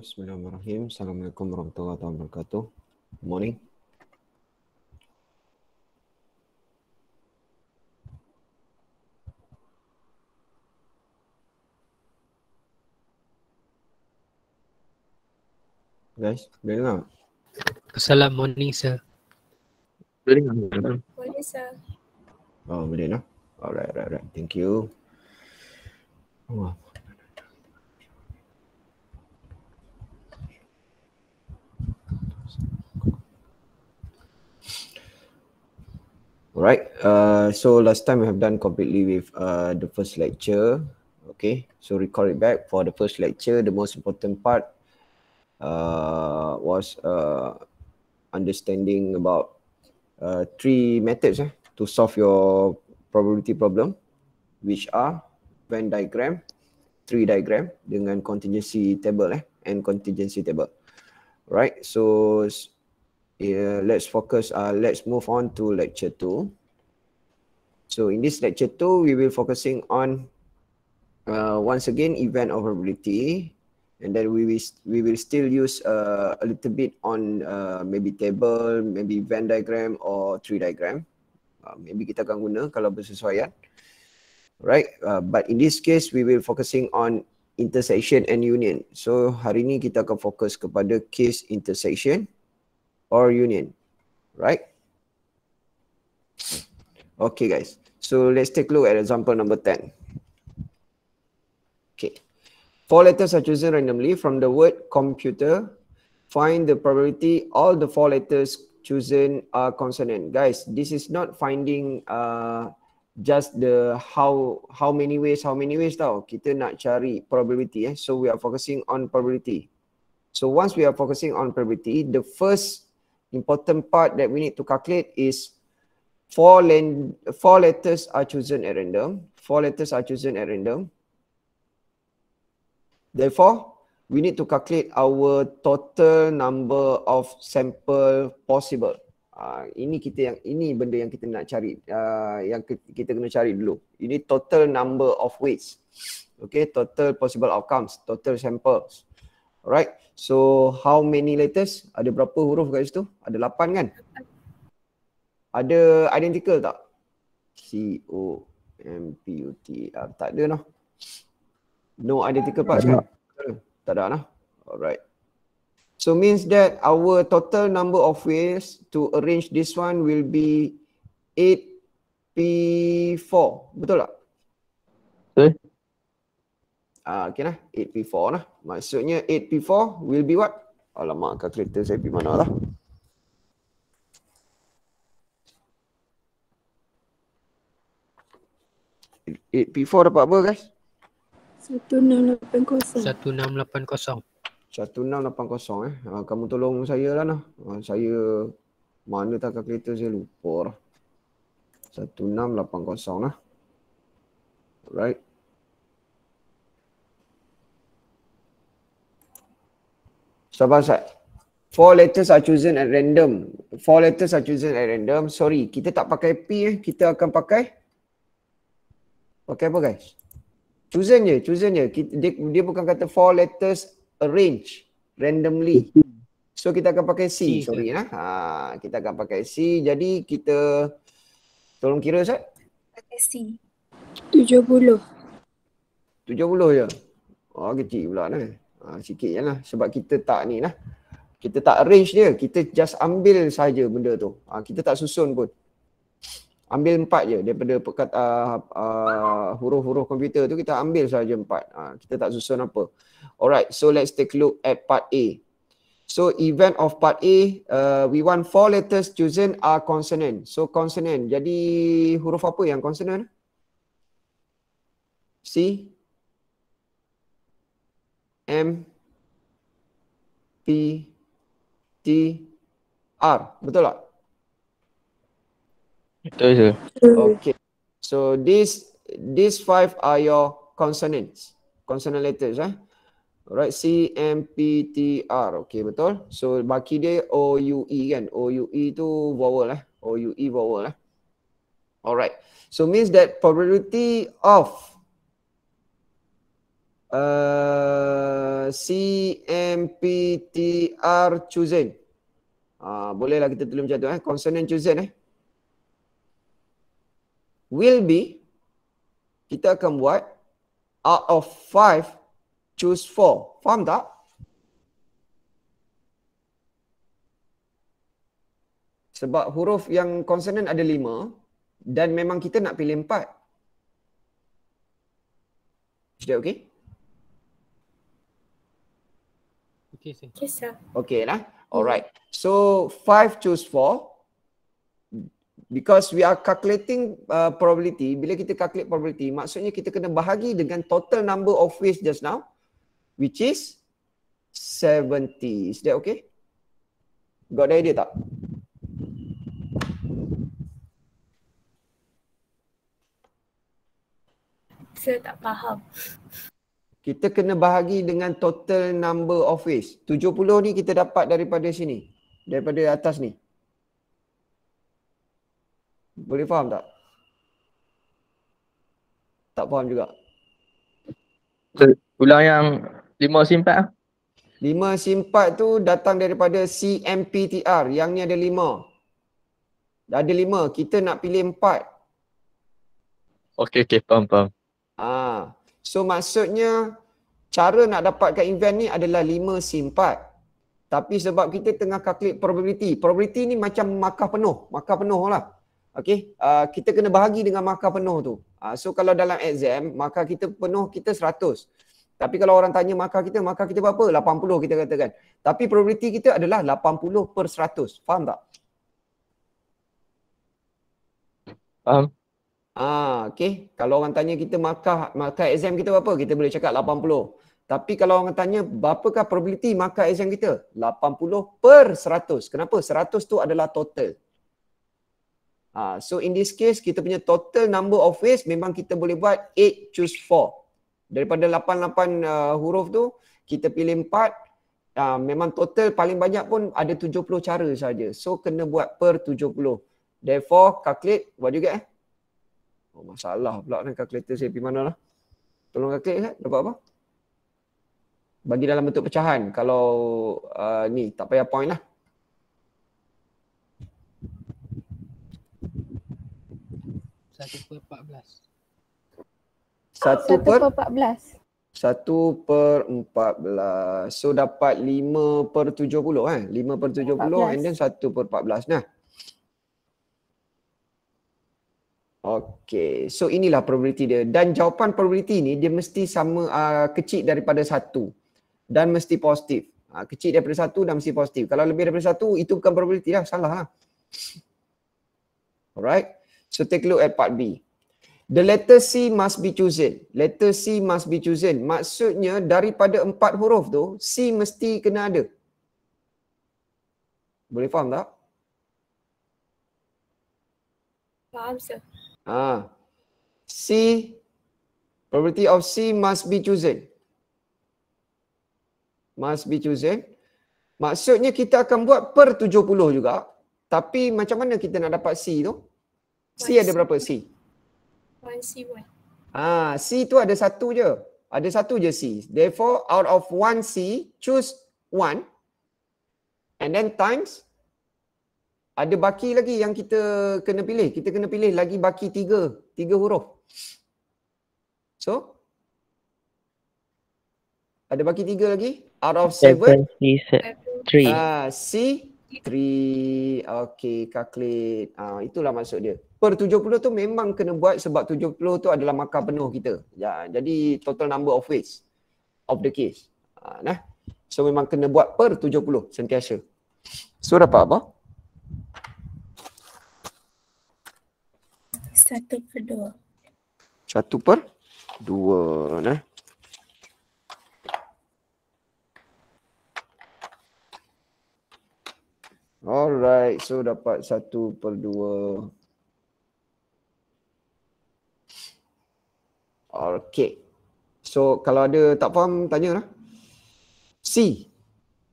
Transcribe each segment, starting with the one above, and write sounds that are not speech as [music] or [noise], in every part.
Bismillahirrahmanirrahim. Assalamualaikum warahmatullahi wabarakatuh. Good morning. Guys, boleh dengar? Assalamualaikum morning, sir. Boleh dengar? Boleh, sir. Oh, boleh dengar? Alright, alright, alright. Thank you. Wah, Alright, uh, so last time we have done completely with uh, the first lecture. Okay, so recall it back for the first lecture, the most important part uh, was uh, understanding about uh, three methods eh, to solve your probability problem, which are Venn diagram, tree diagram dengan contingency table eh, and contingency table. Right, so yeah, let's focus, uh, let's move on to lecture two. So in this lecture two, we will focusing on uh, once again, event overability. And then we will, we will still use uh, a little bit on uh, maybe table, maybe Venn diagram or tree diagram. Uh, maybe kita akan guna kalau bersesuaian. Right, uh, but in this case, we will focusing on intersection and union. So hari ini kita akan fokus kepada case intersection. or union, right? Okay, guys. So let's take a look at example number 10. Okay. Four letters are chosen randomly from the word computer. Find the probability all the four letters chosen are consonant. Guys, this is not finding uh, just the how how many ways, how many ways tau. Kita nak cari probability. Eh? So we are focusing on probability. So once we are focusing on probability, the first important part that we need to calculate is four four letters are chosen at random four letters are chosen at random therefore we need to calculate our total number of sample possible uh, ini kita yang ini benda yang kita nak cari uh, yang kita kena cari dulu ini total number of weights okay total possible outcomes total samples Alright. So how many letters? Ada berapa huruf kat situ? Ada lapan kan? Ada identical tak? C O M P U T A. Ah, tak ada noh. No identical part. Tak ada. Tak ada noh. Alright. So means that our total number of ways to arrange this one will be 8 P4. Betul tak? Betul. Ah, okay lah. 8P4 lah. Maksudnya 8P4 will be what? Alamak, calculator saya pergi mana lah. It P4 dapat apa guys? 1680. 1680. 1680 eh. Ah, kamu tolong saya lah nah. Ah, saya mana tak calculator saya lupa lah. 1680 lah. Alright. Sabar Ustaz. Four letters are chosen at random. Four letters are chosen at random. Sorry, kita tak pakai P eh. Kita akan pakai. Pakai apa guys? Chosen je, chosen je. Kita, dia, dia bukan kata four letters arrange randomly. So kita akan pakai C. Sorry lah. Ha, kita akan pakai C. Jadi kita tolong kira Ustaz. Pakai C. Tujuh puluh. Tujuh puluh je? Oh kecil pula ni. Eh ha, sikit je lah sebab kita tak ni lah kita tak arrange dia kita just ambil saja benda tu ha, kita tak susun pun ambil empat je daripada perkata uh, uh, ah, huruf-huruf komputer tu kita ambil saja empat ha, kita tak susun apa alright so let's take a look at part A So event of part A, uh, we want four letters chosen are consonant. So consonant, jadi huruf apa yang consonant? C, M P T R. Betul tak? Betul. Sir. Okay. So this these five are your consonants. Consonant letters eh. right C M P T R. Okay, betul. So baki dia O U E kan. O U E tu vowel eh. O U E vowel eh. Alright. So means that probability of uh, eh, CMPTR Chosen. Uh, ah, bolehlah kita tulis macam tu eh. Consonant Chosen eh. Will be, kita akan buat out of five, choose four. Faham tak? Sebab huruf yang consonant ada lima dan memang kita nak pilih empat. sudah that okay? Okay, sir. Okay, sir. Okay, nah. Alright. So, five choose four, Because we are calculating uh, probability. Bila kita calculate probability, maksudnya kita kena bahagi dengan total number of ways just now. Which is 70. Is that okay? Got the idea tak? Saya tak faham kita kena bahagi dengan total number of ways. 70 ni kita dapat daripada sini. Daripada atas ni. Boleh faham tak? Tak faham juga. Ulang yang 5 simpat? part lah. 5 SIM tu datang daripada CMPTR. Yang ni ada 5. Dah ada 5. Kita nak pilih 4. Okey, okey. Faham, faham. Ah. So maksudnya cara nak dapatkan event ni adalah 5 C4. Tapi sebab kita tengah calculate probability. Probability ni macam markah penuh. Markah penuh lah. Okay. Uh, kita kena bahagi dengan markah penuh tu. Uh, so kalau dalam exam, markah kita penuh kita 100. Tapi kalau orang tanya markah kita, markah kita berapa? 80 kita katakan. Tapi probability kita adalah 80 per 100. Faham tak? Faham. Um. Ah, okay. Kalau orang tanya kita markah, markah exam kita berapa? Kita boleh cakap 80. Tapi kalau orang tanya berapakah probability markah exam kita? 80 per 100. Kenapa? 100 tu adalah total. Ah, so in this case, kita punya total number of ways memang kita boleh buat 8 choose 4. Daripada 88 uh, huruf tu, kita pilih 4. Uh, ah, memang total paling banyak pun ada 70 cara saja. So kena buat per 70. Therefore, calculate what you get eh? Oh, masalah pula kan kalkulator saya pergi mana lah. Tolong klik kan? Eh, dapat apa? Bagi dalam bentuk pecahan. Kalau uh, ni tak payah point lah. Satu per empat belas. Satu per empat belas. Satu per empat belas. So dapat lima per tujuh puluh kan? Lima per tujuh puluh and then satu per empat belas. Nah. Okey, so inilah probability dia dan jawapan probability ni dia mesti sama uh, kecil daripada satu dan mesti positif. Uh, kecil daripada satu dan mesti positif. Kalau lebih daripada satu itu bukan probability lah, salah lah. Alright, so take look at part B. The letter C must be chosen. Letter C must be chosen. Maksudnya daripada empat huruf tu, C mesti kena ada. Boleh faham tak? Faham, sir. Ah. C property of C must be chosen. Must be chosen. Maksudnya kita akan buat per 70 juga. Tapi macam mana kita nak dapat C tu? C ada berapa C? 1 C 1. Ah, ha, C tu ada satu je. Ada satu je C. Therefore out of 1 C choose 1 and then times 1 ada baki lagi yang kita kena pilih. Kita kena pilih lagi baki tiga, tiga huruf. So, ada baki tiga lagi. Out of seven, three. Ah, C, three. Okay, calculate. Ah, itulah maksud dia. Per tujuh puluh tu memang kena buat sebab tujuh puluh tu adalah maka penuh kita. Ya, jadi total number of ways of the case. Ah, nah. So memang kena buat per 70 sentiasa. So dapat apa? Satu per dua. Satu per dua. Nah. Alright, so dapat satu per dua. Okay. So, kalau ada tak faham, tanya lah. C.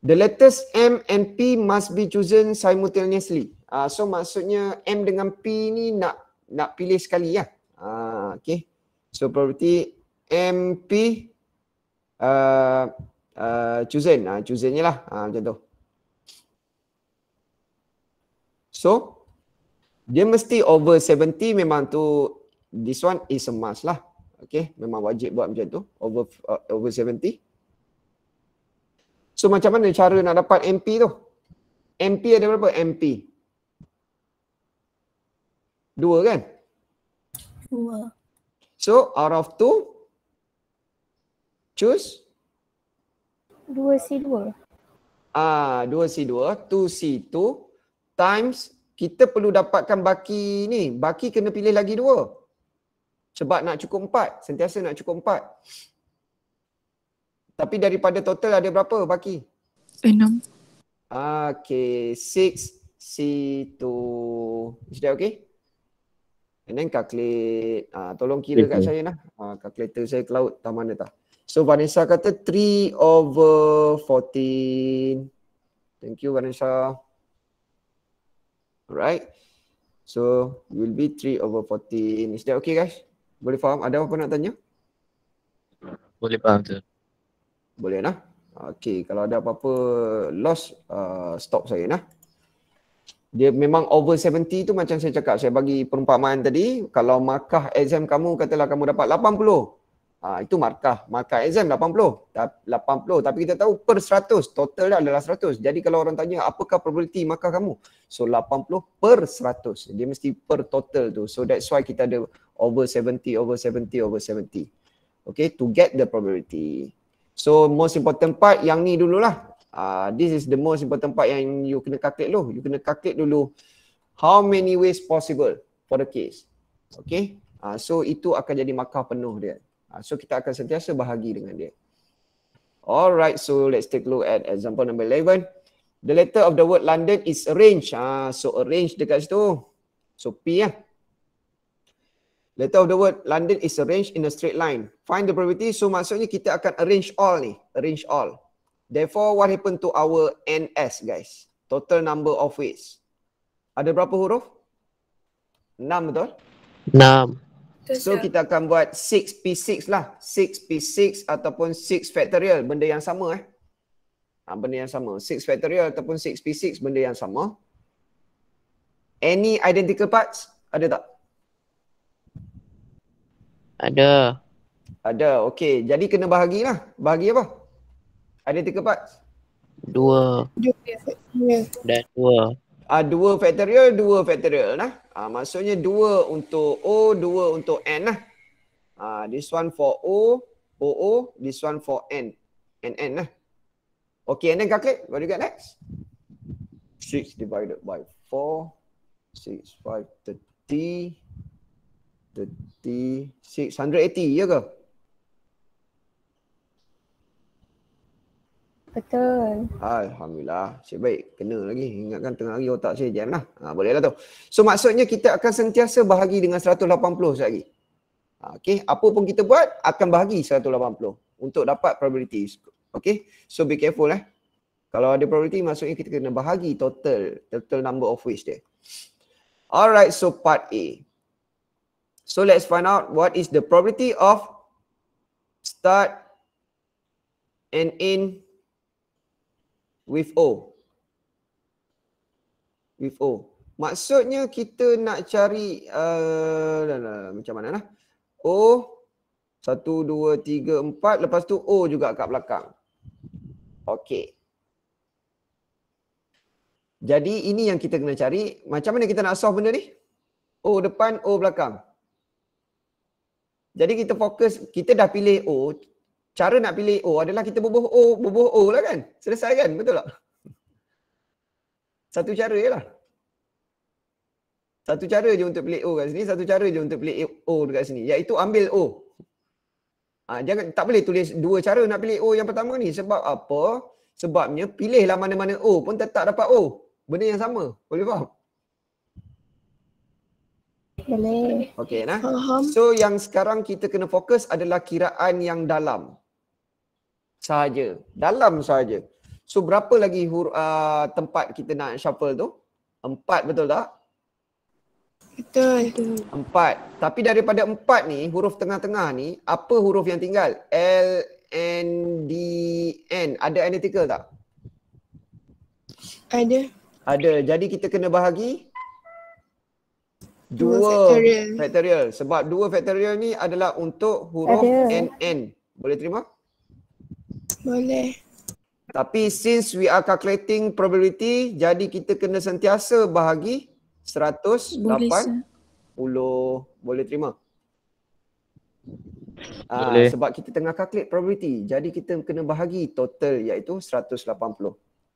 The letters M and P must be chosen simultaneously. Uh, so, maksudnya M dengan P ni nak nak pilih sekali ya. Lah. Uh, ha, okay. So property MP uh, uh, chosen. Uh, chosen je lah. Uh, macam tu. So dia mesti over 70 memang tu this one is a must lah. Okay. Memang wajib buat macam tu. Over uh, over 70. So macam mana cara nak dapat MP tu? MP ada berapa? MP. Dua kan? Dua. So out of two, choose? Dua C dua. Ah, dua C dua, two C two times kita perlu dapatkan baki ni. Baki kena pilih lagi dua. Sebab nak cukup empat. Sentiasa nak cukup empat. Tapi daripada total ada berapa baki? Enam. Ah, okay. Six. C2. Is that okay? And then calculate, uh, tolong kira kat saya lah. Uh, ah, calculator saya ke laut, tak mana tak. So Vanessa kata 3 over 14. Thank you Vanessa. Alright. So will be 3 over 14. Is that okay guys? Boleh faham? Ada apa nak tanya? Boleh faham tu. Boleh lah. Okay, kalau ada apa-apa loss, uh, ah, stop saya lah dia memang over 70 tu macam saya cakap saya bagi perumpamaan tadi kalau markah exam kamu katalah kamu dapat 80 ha, itu markah markah exam 80 80 tapi kita tahu per 100 total dia adalah 100 jadi kalau orang tanya apakah probability markah kamu so 80 per 100 dia mesti per total tu so that's why kita ada over 70 over 70 over 70 okay to get the probability so most important part yang ni dululah Ah, this is the most important part yang you kena calculate dulu. You kena calculate dulu how many ways possible for the case. Okay. Uh, so itu akan jadi markah penuh dia. Uh, so kita akan sentiasa bahagi dengan dia. Alright, so let's take a look at example number 11. The letter of the word London is arranged. Ah, so arranged dekat situ. So P lah. Letter of the word London is arranged in a straight line. Find the probability. So maksudnya kita akan arrange all ni. Arrange all. Therefore, what happened to our NS, guys? Total number of ways. Ada berapa huruf? 6 betul? 6. So, kita akan buat 6P6 lah. 6P6 ataupun 6 factorial. Benda yang sama eh. Ha, benda yang sama. 6 factorial ataupun 6P6. Benda yang sama. Any identical parts? Ada tak? Ada. Ada. Okay. Jadi kena bahagilah. Bahagi apa? Bahagi apa? Ada tiga parts. Ya. Dua. Dan dua. Ah, dua factorial, dua factorial nah. Ah, maksudnya dua untuk O, dua untuk N lah. Ah, this one for O, O, O, this one for N. N, N lah. Okay, and then calculate. What do you get next? 6 divided by 4. 6, 5, 30. 30, 680 ya ke? Betul. Alhamdulillah. Cik baik. Kena lagi. Ingatkan tengah hari otak saya jam lah. Ha, boleh lah tu. So maksudnya kita akan sentiasa bahagi dengan 180 sekejap lagi. Ha, okay. Apa pun kita buat akan bahagi 180 untuk dapat probability. Okay. So be careful eh. Kalau ada probability maksudnya kita kena bahagi total. Total number of ways dia. Alright. So part A. So let's find out what is the probability of start and end with O. With O. Maksudnya kita nak cari uh, macam mana lah. O, satu, dua, tiga, empat. Lepas tu O juga kat belakang. Okey. Jadi ini yang kita kena cari. Macam mana kita nak solve benda ni? O depan, O belakang. Jadi kita fokus, kita dah pilih O cara nak pilih O oh, adalah kita bubuh O, oh, bubuh O lah kan. Selesai kan? Betul tak? Satu cara je lah. Satu cara je untuk pilih O oh kat sini, satu cara je untuk pilih O dekat sini. Iaitu ambil O. Ha, jangan Tak boleh tulis dua cara nak pilih O yang pertama ni. Sebab apa? Sebabnya pilihlah mana-mana O pun tetap dapat O. Benda yang sama. Boleh faham? Boleh. Okey, nah. Faham. So yang sekarang kita kena fokus adalah kiraan yang dalam. Saja. Dalam saja. So berapa lagi hur- uh, tempat kita nak shuffle tu? Empat betul tak? Betul. Empat. Tapi daripada empat ni, huruf tengah-tengah ni, apa huruf yang tinggal? L, N, D, N. Ada analytical tak? Ada. Ada. Jadi kita kena bahagi dua factorial. sebab dua factorial ni adalah untuk huruf Ada. NN. Boleh terima? Boleh. Tapi since we are calculating probability, jadi kita kena sentiasa bahagi 180. Boleh terima? Ah, Boleh. sebab kita tengah calculate probability, jadi kita kena bahagi total iaitu 180.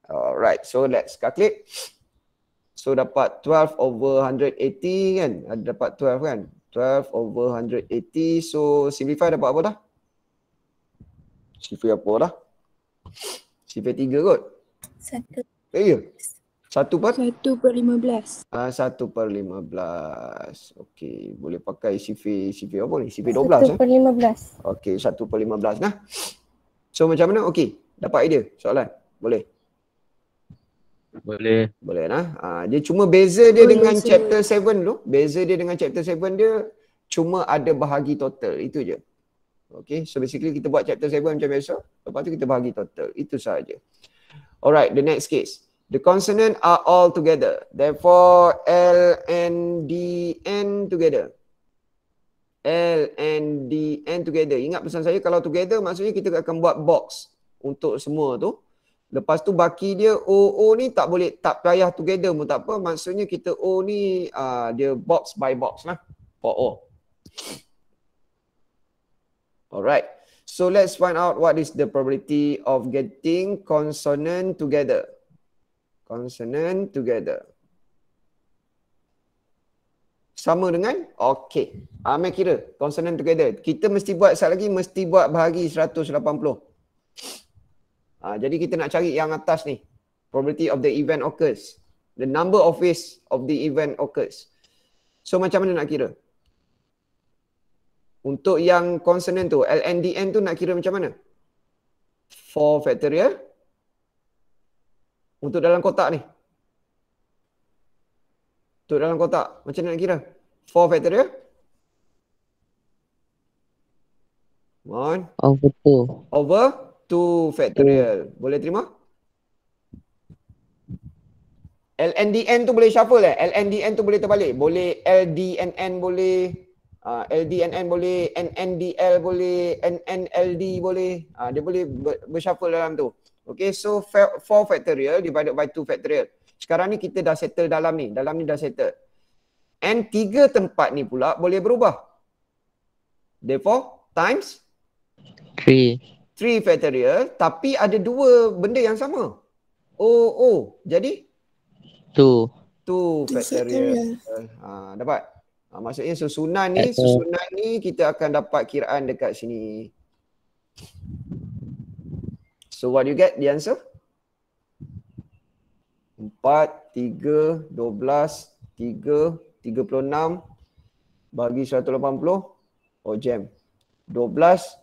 Alright, so let's calculate. So dapat 12 over 180 kan? Ada dapat 12 kan? 12 over 180. So simplify dapat apa dah? Simplify apa dah? Simplify 3 kot. 1. Eh ya? 1 per? 1 per 15. Ah ha, 1 per 15. Okay, boleh pakai CV CV apa ni? CV 12 ah. 1 per 15. Eh? Okay, 1 per 15 nah. So macam mana? Okey, dapat idea soalan. Boleh. Boleh. Boleh lah. Ha, dia cuma beza dia Boleh dengan saya. chapter 7 tu. Beza dia dengan chapter 7 dia cuma ada bahagi total. Itu je. Okay. So basically kita buat chapter 7 macam biasa. Lepas tu kita bahagi total. Itu sahaja. Alright. The next case. The consonant are all together. Therefore L, and D, N together. L, and D, N together. Ingat pesan saya kalau together maksudnya kita akan buat box untuk semua tu. Lepas tu baki dia O oh, O oh ni tak boleh tak payah together pun tak apa. Maksudnya kita O oh ni uh, dia box by box lah. For O. Alright. So let's find out what is the probability of getting consonant together. Consonant together. Sama dengan? Okay. Ah, Amir kira consonant together. Kita mesti buat satu lagi, mesti buat bahagi 180. Ha, jadi kita nak cari yang atas ni. Probability of the event occurs. The number of ways of the event occurs. So macam mana nak kira? Untuk yang consonant tu, LNDN tu nak kira macam mana? 4 factorial. Ya? Untuk dalam kotak ni. Untuk dalam kotak, macam mana nak kira? 4 factorial. Ya? Come on. Over 2. Over 2 factorial. Boleh terima? LNDN tu boleh shuffle eh? LNDN tu boleh terbalik? Boleh LDNN boleh? Uh, ah, LDNN boleh? NNDL boleh? NNLD boleh? Uh, dia boleh bershuffle dalam tu. Okay so 4 factorial divided by 2 factorial. Sekarang ni kita dah settle dalam ni. Dalam ni dah settle. N tiga tempat ni pula boleh berubah. Therefore times 3 three factorial tapi ada dua benda yang sama. Oh, oh. Jadi? Two. Two, two factorial. Ha, dapat? Ha, maksudnya susunan ni, susunan ni kita akan dapat kiraan dekat sini. So what do you get the answer? 4, 3, 12, 3, 36 bagi 180. Oh jam. 12,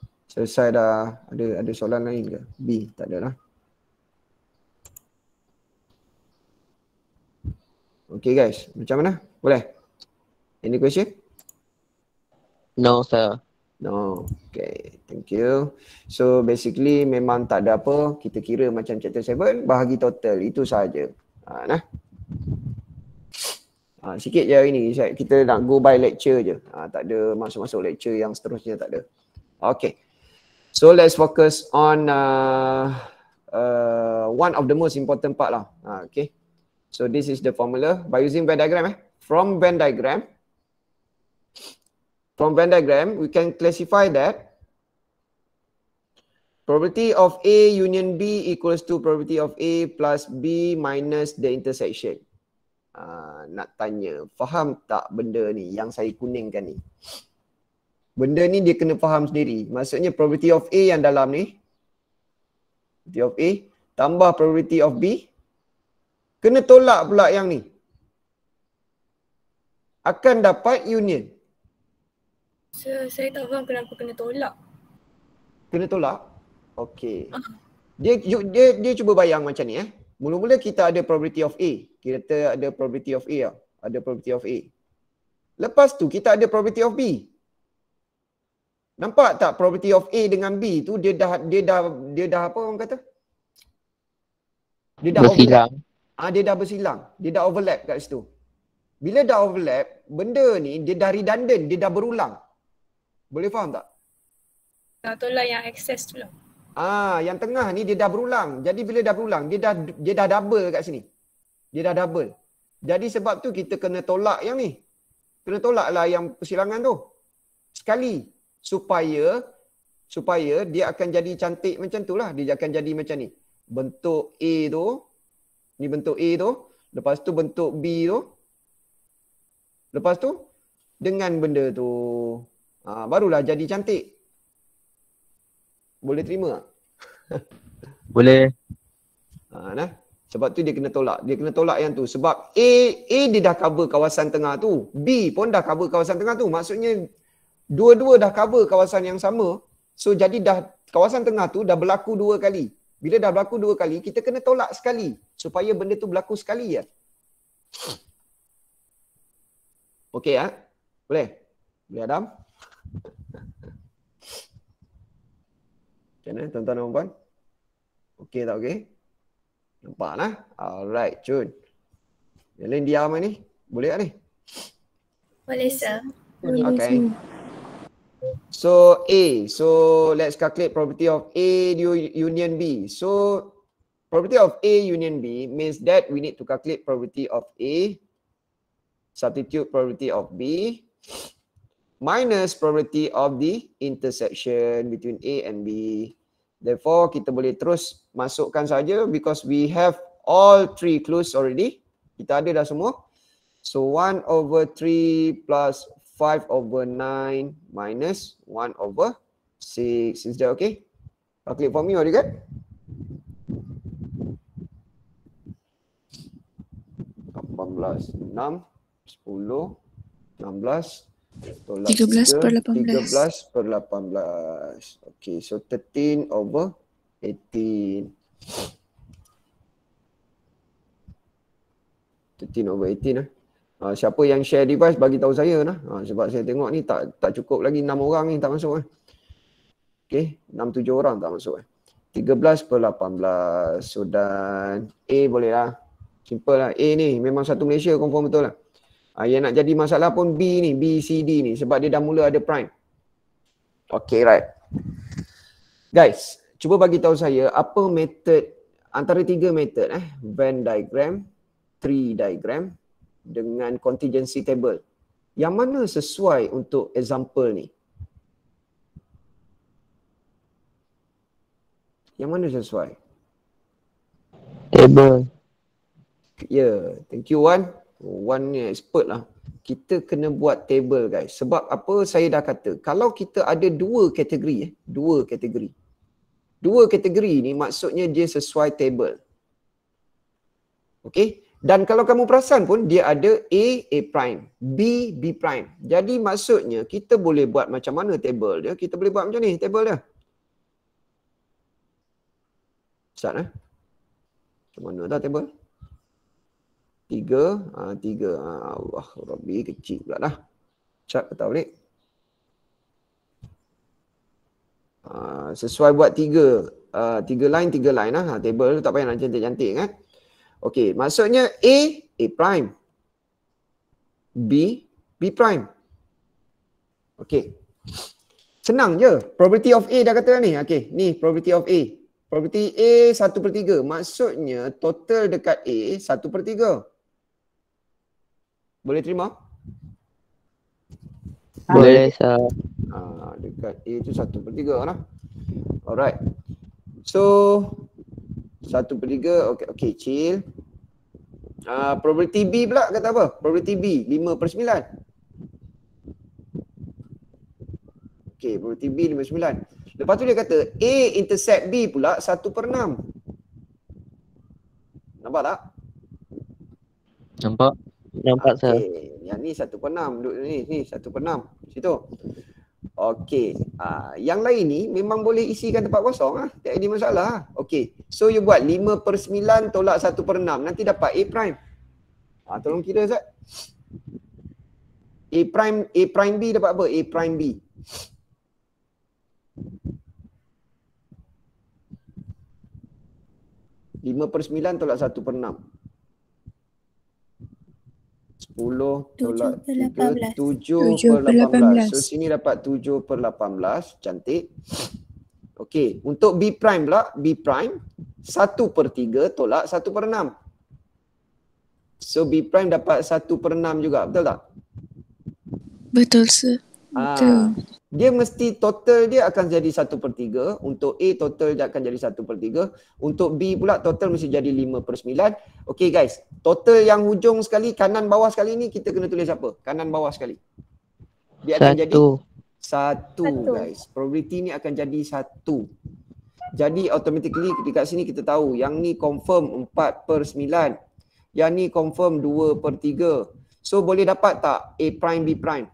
Selesai dah. Ada ada soalan lain ke? B, tak ada lah. Okay guys, macam mana? Boleh? Any question? No, sir. No. Okay, thank you. So basically memang tak ada apa. Kita kira macam chapter 7, bahagi total. Itu sahaja. Ha, nah. Ha, sikit je hari ni. Kita nak go by lecture je. Ha, tak ada masuk-masuk lecture yang seterusnya tak ada. Okay. So let's focus on uh, uh, one of the most important part lah. Uh, okay. So this is the formula by using Venn diagram. Eh. From Venn diagram, from Venn diagram, we can classify that probability of A union B equals to probability of A plus B minus the intersection. Uh, nak tanya, faham tak benda ni yang saya kuningkan ni? benda ni dia kena faham sendiri. Maksudnya probability of A yang dalam ni probability of A tambah probability of B kena tolak pula yang ni. Akan dapat union. So, saya tak faham kenapa kena tolak. Kena tolak? Okay. Ah. Dia dia dia cuba bayang macam ni eh. Mula-mula kita ada probability of A. Kita ada probability of A lah. Ada probability of A. Lepas tu kita ada probability of B. Nampak tak property of A dengan B tu dia dah dia dah dia dah apa orang kata? Dia dah bersilang. Ah ha, dia dah bersilang. Dia dah overlap kat situ. Bila dah overlap, benda ni dia dah redundant, dia dah berulang. Boleh faham tak? Nah, tu lah yang excess tu lah. Ah, yang tengah ni dia dah berulang. Jadi bila dah berulang, dia dah dia dah double kat sini. Dia dah double. Jadi sebab tu kita kena tolak yang ni. Kena tolaklah yang persilangan tu. Sekali supaya supaya dia akan jadi cantik macam tu lah. Dia akan jadi macam ni. Bentuk A tu. Ni bentuk A tu. Lepas tu bentuk B tu. Lepas tu dengan benda tu. Ha, barulah jadi cantik. Boleh terima tak? [laughs] Boleh. Ha, nah. Sebab tu dia kena tolak. Dia kena tolak yang tu. Sebab A, A dia dah cover kawasan tengah tu. B pun dah cover kawasan tengah tu. Maksudnya dua-dua dah cover kawasan yang sama so jadi dah kawasan tengah tu dah berlaku dua kali bila dah berlaku dua kali kita kena tolak sekali supaya benda tu berlaku sekali ya okey ya ha? boleh boleh Adam Macam mana tuan-tuan dan Okey tak okey? Nampak Alright, Jun. Yang lain diam ni. Boleh tak ni? Boleh, sah. Boleh, okay. So A, so let's calculate property of A union B. So property of A union B means that we need to calculate property of A, substitute property of B, minus property of the intersection between A and B. Therefore, kita boleh terus masukkan saja because we have all three clues already. Kita ada dah semua. So 1 over 3 plus Five over nine minus one over six, Is that okay? Calculate for me, what do you get? belas, enam, sepuluh, enam belas, tiga belas per lapan belas. Tiga belas per lapan belas. Okay, so thirteen over eighteen. Thirteen over eighteen lah. Eh? Ha, siapa yang share device bagi tahu saya lah. Ha, sebab saya tengok ni tak tak cukup lagi 6 orang ni tak masuk eh. Okay, 6-7 orang tak masuk eh. 13 per 18. So dan A boleh lah. Simple lah. A ni memang satu Malaysia confirm betul lah. Ha, yang nak jadi masalah pun B ni, B, C, D ni sebab dia dah mula ada prime. Okay, right. Guys, cuba bagi tahu saya apa method antara tiga method eh. Venn diagram, tree diagram dengan contingency table. Yang mana sesuai untuk example ni? Yang mana sesuai? Table. Ya, yeah. thank you Wan. Wan ni expert lah. Kita kena buat table guys. Sebab apa saya dah kata, kalau kita ada dua kategori eh, dua kategori. Dua kategori ni maksudnya dia sesuai table. Okay, dan kalau kamu perasan pun dia ada A, A prime, B, B prime. Jadi maksudnya kita boleh buat macam mana table dia? Kita boleh buat macam ni table dia. Start eh. Macam mana dah table? Tiga, ha, tiga. Ha, ah, Allah Rabbi kecil pula dah. Cak kata balik. Ha, sesuai buat tiga. Uh, tiga line, tiga line lah. Ha, table tu tak payah nak cantik-cantik kan. Okey, maksudnya A, A prime. B, B prime. Okey. Senang je. Probability of A dah kata ni. Okey, ni probability of A. Probability A 1 per 3. Maksudnya total dekat A 1 per 3. Boleh terima? Boleh, sir. Ha, dekat A tu 1 per 3 lah. Alright. So, satu per tiga, okey okey chill ah uh, probability b pula kata apa probability b lima per sembilan. okey probability b lima per 9 lepas tu dia kata a intercept b pula satu per enam. nampak tak nampak nampak okay. saya yang ni satu per enam. duduk ni ni satu per enam, situ Okey. Ha, yang lain ni memang boleh isikan tempat kosong ah. Tak ada masalah. Ah. Okey. So you buat 5 per 9 tolak 1 per 6. Nanti dapat A prime. Ha, tolong kira Zat. A prime A prime B dapat apa? A prime B. Lima per sembilan tolak satu per enam. 10 tolak 3, 7 per 18. So sini dapat 7 per 18, cantik. Okey, untuk B prime pula, B prime satu per tiga tolak satu per enam. So B prime dapat satu per enam juga, betul tak? Betul, sir. Ah, betul dia mesti total dia akan jadi 1 per 3. Untuk A total dia akan jadi 1 per 3. Untuk B pula total mesti jadi 5 per 9. Okay guys, total yang hujung sekali, kanan bawah sekali ni kita kena tulis apa? Kanan bawah sekali. Dia satu. akan jadi satu guys. Probability ni akan jadi satu. Jadi automatically dekat sini kita tahu yang ni confirm 4 per 9. Yang ni confirm 2 per 3. So boleh dapat tak A prime B prime?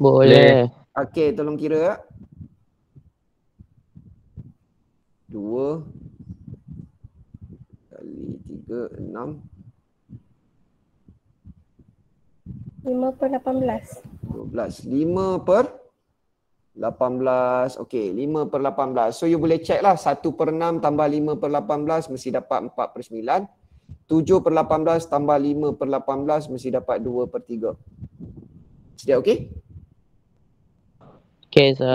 Boleh. Yeah. Okey, tolong kira. Dua. Kali tiga, enam. Lima per lapan belas. Dua belas. Lima per lapan belas. Okey, lima per lapan belas. So, you boleh check lah. Satu per enam tambah lima per lapan belas mesti dapat empat per sembilan. 7 per 18 tambah 5 per 18 mesti dapat 2 per 3. Sedia okey? Okay, ah. sir.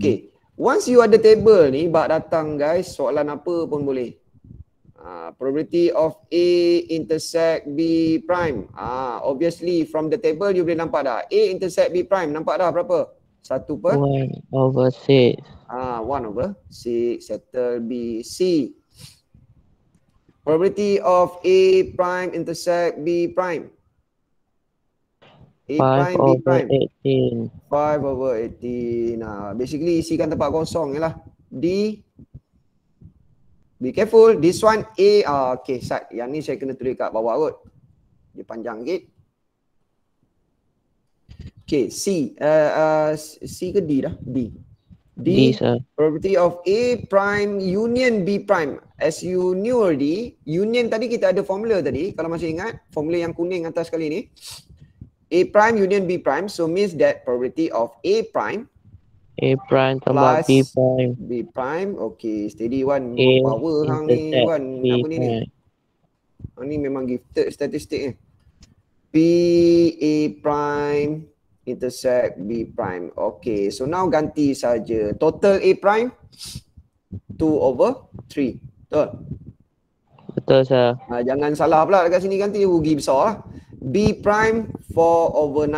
Okay. Once you ada table ni, bak datang guys, soalan apa pun boleh. Uh, probability of A intersect B prime. Ah, uh, obviously from the table you boleh nampak dah. A intersect B prime nampak dah berapa? Satu per One over 6. Ah, uh, 1 over 6 settle B C. Probability of A prime intersect B prime. 5 over 18 5 over 18 nah, Basically isikan tempat kosong ni lah D Be careful This one A uh, Okay Sat Yang ni saya kena tulis kat bawah kot Dia panjang sikit Okay C uh, uh, C ke D dah D D, D Property of A prime union B prime As you knew already Union tadi kita ada formula tadi Kalau masih ingat Formula yang kuning atas kali ni A prime union B prime, so means that probability of A prime. A prime plus B prime. B prime, okay. Steady one. A power hang ni, one. apa ni ni? Hang ni memang gifted statistik ni. B A prime intersect B prime. Okay, so now ganti saja. Total A prime, 2 over 3. Betul? Betul, sir. Ah, jangan salah pula dekat sini ganti, rugi besar lah. B prime 4 over 9.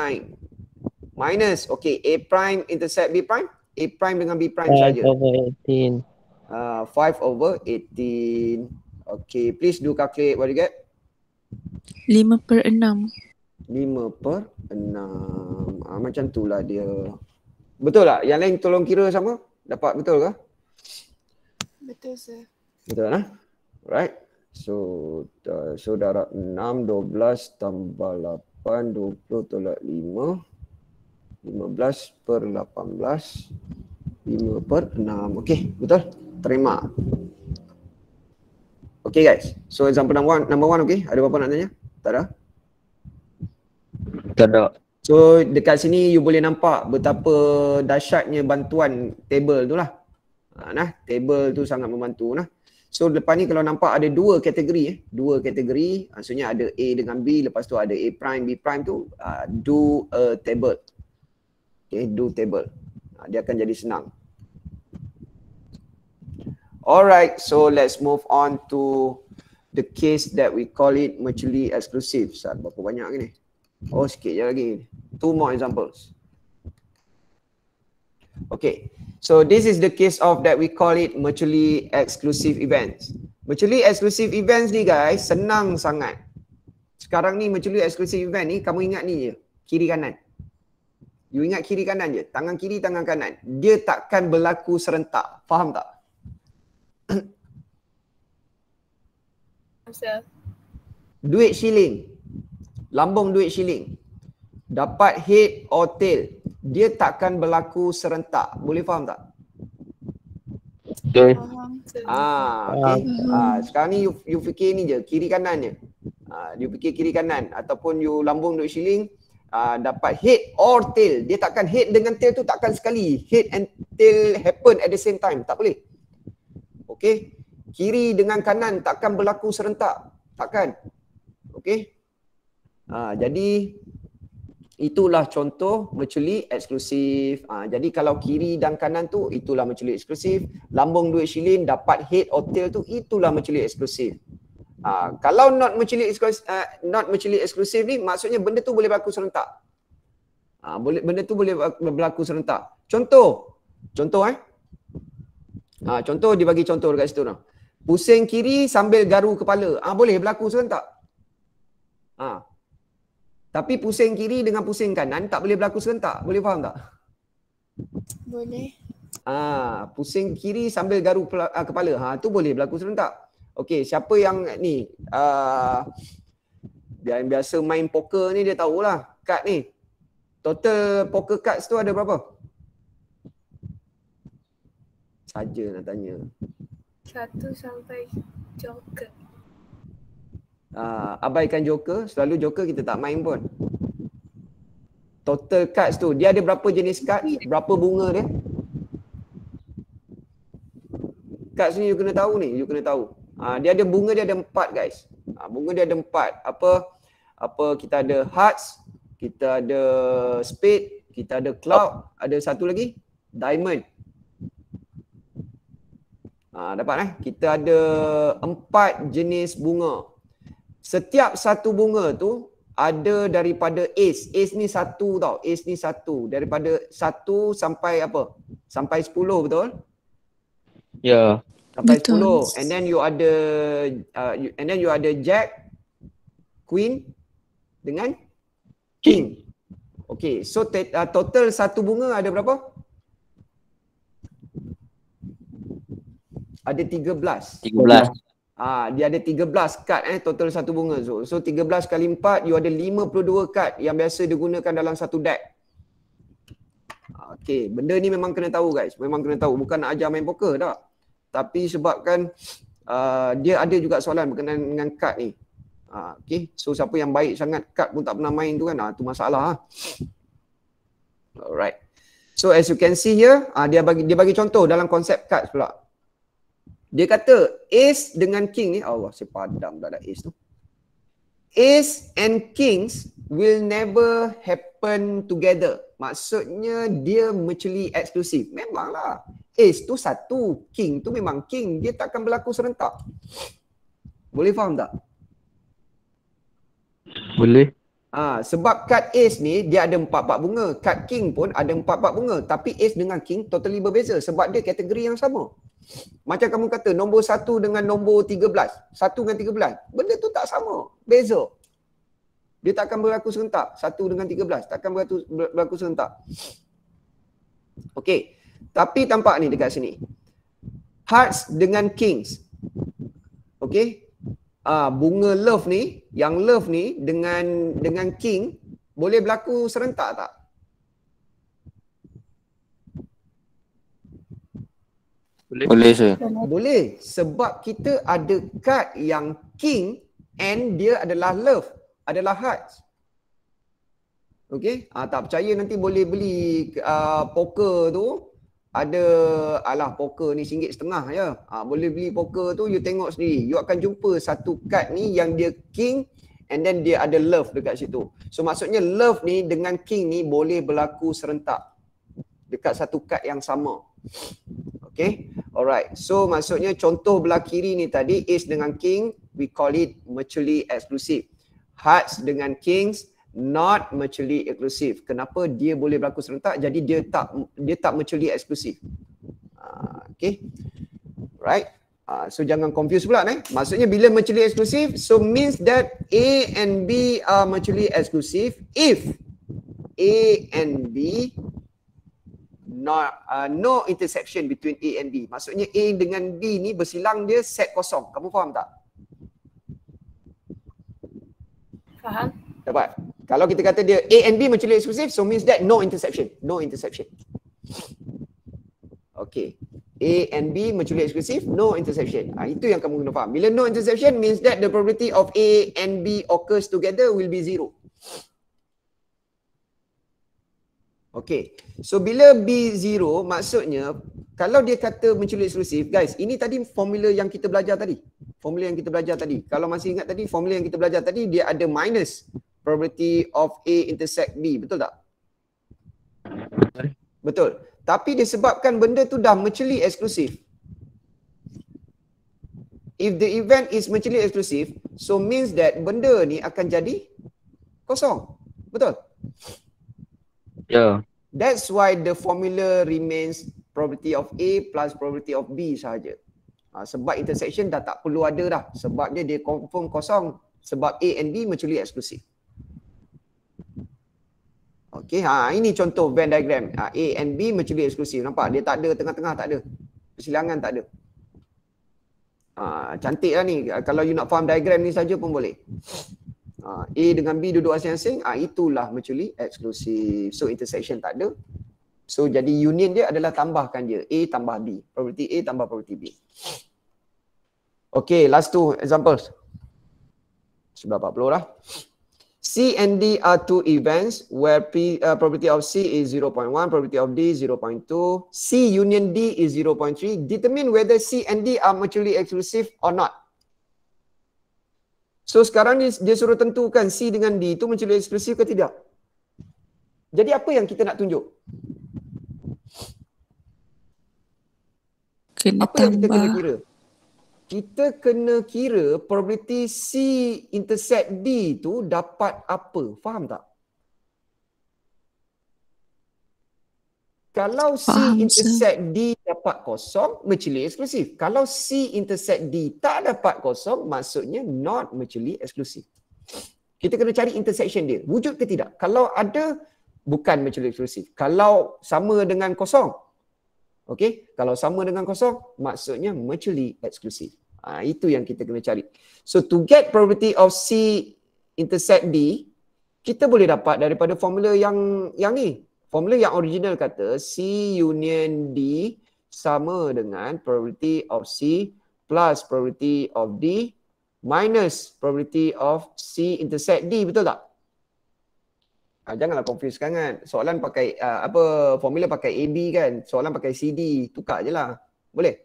Minus, okay, A prime intercept B prime. A prime dengan B prime saja. 5 over 18. Uh, 5 over 18. Okay, please do calculate what you get. 5 per 6. 5 per 6. Uh, ah, macam itulah dia. Betul tak? Yang lain tolong kira sama? Dapat betul ke? Betul, sir. Betul, lah. Right. So uh, so darab 6 12 tambah 8 20 tolak 5 15 per 18 5 per 6. Okey, betul? Terima. Okey guys. So example number one, number one okey. Ada apa-apa nak tanya? Tak ada. Tak ada. So dekat sini you boleh nampak betapa dahsyatnya bantuan table tu lah. Ha, nah, table tu sangat membantu nah. So lepas ni kalau nampak ada dua kategori eh, dua kategori, maksudnya ada A dengan B, lepas tu ada A prime, B prime tu, uh, do a table. Okay, do table. Uh, dia akan jadi senang. Alright, so let's move on to the case that we call it mutually exclusive. Sat, berapa banyak ni? Oh, sikit je lagi. Two more examples. Okay, so this is the case of that we call it mutually exclusive events. Mutually exclusive events ni guys, senang sangat. Sekarang ni mutually exclusive event ni, kamu ingat ni je, kiri kanan. You ingat kiri kanan je, tangan kiri, tangan kanan. Dia takkan berlaku serentak, faham tak? Duit shilling, lambung duit shilling dapat head or tail dia takkan berlaku serentak boleh faham tak ah, okey ah, okay. ah sekarang ni you, you fikir ni je kiri kanan je ah you fikir kiri kanan ataupun you lambung duk shilling ah dapat head or tail dia takkan head dengan tail tu takkan sekali head and tail happen at the same time tak boleh okey kiri dengan kanan takkan berlaku serentak takkan okey ah jadi itulah contoh merceli eksklusif. Ha, jadi kalau kiri dan kanan tu itulah merceli eksklusif. Lambung duit syilin dapat head hotel tu itulah merceli eksklusif. Ha, kalau not merceli eksklusif, uh, not merceli eksklusif ni maksudnya benda tu boleh berlaku serentak. Ha, boleh, benda tu boleh berlaku serentak. Contoh. Contoh eh. Ha, contoh dia bagi contoh dekat situ. Pusing kiri sambil garu kepala. ha, boleh berlaku serentak. ha. Tapi pusing kiri dengan pusing kanan tak boleh berlaku serentak. Boleh faham tak? Boleh. Ah, pusing kiri sambil garu ah, kepala. Ha tu boleh berlaku serentak. Okey, siapa yang ni? Ah yang biasa main poker ni dia tahulah kad ni. Total poker cards tu ada berapa? Saja nak tanya. Satu sampai joker uh, abaikan joker, selalu joker kita tak main pun. Total cards tu, dia ada berapa jenis card, berapa bunga dia? Cards ni you kena tahu ni, you kena tahu. Uh, dia ada bunga dia ada empat guys. Uh, bunga dia ada empat. Apa apa kita ada hearts, kita ada spade, kita ada cloud, ada satu lagi diamond. Ah, dapat eh? Kita ada empat jenis bunga setiap satu bunga tu ada daripada ace. Ace ni satu tau. Ace ni satu. Daripada satu sampai apa? Sampai sepuluh betul? Ya. Yeah. Sampai sepuluh. And then you ada uh, and then you ada jack, queen dengan king. Okay. So uh, total satu bunga ada berapa? Ada tiga belas. Tiga belas. Ah, dia ada 13 kad eh total satu bunga Zul. So 13 kali 4 you ada 52 kad yang biasa digunakan dalam satu deck. Okey, benda ni memang kena tahu guys. Memang kena tahu. Bukan nak ajar main poker tak. Tapi sebabkan uh, dia ada juga soalan berkenaan dengan kad ni. Uh, ah, okay, so siapa yang baik sangat kad pun tak pernah main tu kan. Uh, tu masalah. Ha? Alright. So as you can see here, uh, dia bagi dia bagi contoh dalam konsep kad pula. Dia kata ace dengan king ni Allah saya padam dah ada ace tu. Ace and kings will never happen together. Maksudnya dia mutually exclusive. Memanglah. Ace tu satu, king tu memang king. Dia tak akan berlaku serentak. Boleh faham tak? Boleh. Ha, sebab kad ace ni dia ada empat-empat bunga. Kad king pun ada empat-empat bunga. Tapi ace dengan king totally berbeza sebab dia kategori yang sama. Macam kamu kata nombor satu dengan nombor tiga belas, satu dengan tiga belas, Benda tu tak sama. Beza. Dia tak akan berlaku serentak. Satu dengan tiga belas Tak akan berlaku, berlaku serentak. Okey. Tapi tampak ni dekat sini. Hearts dengan kings. Okey. Ah bunga love ni, yang love ni dengan dengan king boleh berlaku serentak tak? Boleh. Boleh saya. Boleh. Sebab kita ada card yang king and dia adalah love. Adalah heart Okay. Ah, tak percaya nanti boleh beli uh, poker tu. Ada alah poker ni singgit setengah ya. Ah, boleh beli poker tu you tengok sendiri. You akan jumpa satu card ni yang dia king and then dia ada love dekat situ. So maksudnya love ni dengan king ni boleh berlaku serentak. Dekat satu card yang sama. Okay, alright. So maksudnya contoh belah kiri ni tadi is dengan king, we call it mutually exclusive. Hearts dengan kings, not mutually exclusive. Kenapa dia boleh berlaku serentak? Jadi dia tak dia tak mutually exclusive. Uh, okay, right. Uh, so jangan confuse pula eh. Maksudnya bila mutually exclusive, so means that A and B are mutually exclusive if A and B not, uh, no interception between A and B. Maksudnya A dengan B ni bersilang dia set kosong. Kamu faham tak? Faham. Dapat. Kalau kita kata dia A and B mutually exclusive, so means that no interception. No interception. Okay. A and B mutually exclusive, no interception. Ha, itu yang kamu kena faham. Bila no interception means that the probability of A and B occurs together will be zero. Okay. So bila B0 maksudnya kalau dia kata mencuri eksklusif guys, ini tadi formula yang kita belajar tadi. Formula yang kita belajar tadi. Kalau masih ingat tadi, formula yang kita belajar tadi dia ada minus probability of A intersect B. Betul tak? Betul. Tapi disebabkan benda tu dah mutually exclusive. If the event is mencuri eksklusif, so means that benda ni akan jadi kosong. Betul? Betul. Yeah. That's why the formula remains probability of A plus probability of B sahaja. Ha, sebab intersection dah tak perlu ada dah. Sebabnya dia confirm kosong. Sebab A and B mutually exclusive. Okay, ha, ini contoh Venn diagram. Ha, A and B mutually exclusive. Nampak? Dia tak ada tengah-tengah tak ada. Persilangan tak ada. Ha, cantik lah ni. Ha, kalau you nak faham diagram ni saja pun boleh. Ah, A dengan B duduk asing-asing, ah itulah mutually exclusive. So intersection tak ada. So jadi union dia adalah tambahkan dia. A tambah B. Property A tambah property B. Okay, last two examples. Sebelah 40 lah. C and D are two events where P, uh, property of C is 0.1, property of D 0.2. C union D is 0.3. Determine whether C and D are mutually exclusive or not. So sekarang ni dia suruh tentukan C dengan D itu mencela eksklusif ke tidak. Jadi apa yang kita nak tunjuk? Kena apa tambah. yang kita kena kira? Kita kena kira probability C intercept D itu dapat apa? Faham tak? Kalau C Faham, intersect sir. D dapat kosong, mutually exclusive. Kalau C intersect D tak dapat kosong, maksudnya not mutually exclusive. Kita kena cari intersection dia. Wujud ke tidak? Kalau ada, bukan mutually exclusive. Kalau sama dengan kosong, okay? Kalau sama dengan kosong, maksudnya mutually exclusive. Ha, itu yang kita kena cari. So to get probability of C intersect D, kita boleh dapat daripada formula yang yang ni formula yang original kata C union D sama dengan probability of C plus probability of D minus probability of C intersect D betul tak? Ha, janganlah confuse ah, kan. Soalan pakai uh, apa formula pakai AB kan. Soalan pakai CD tukar je lah. Boleh?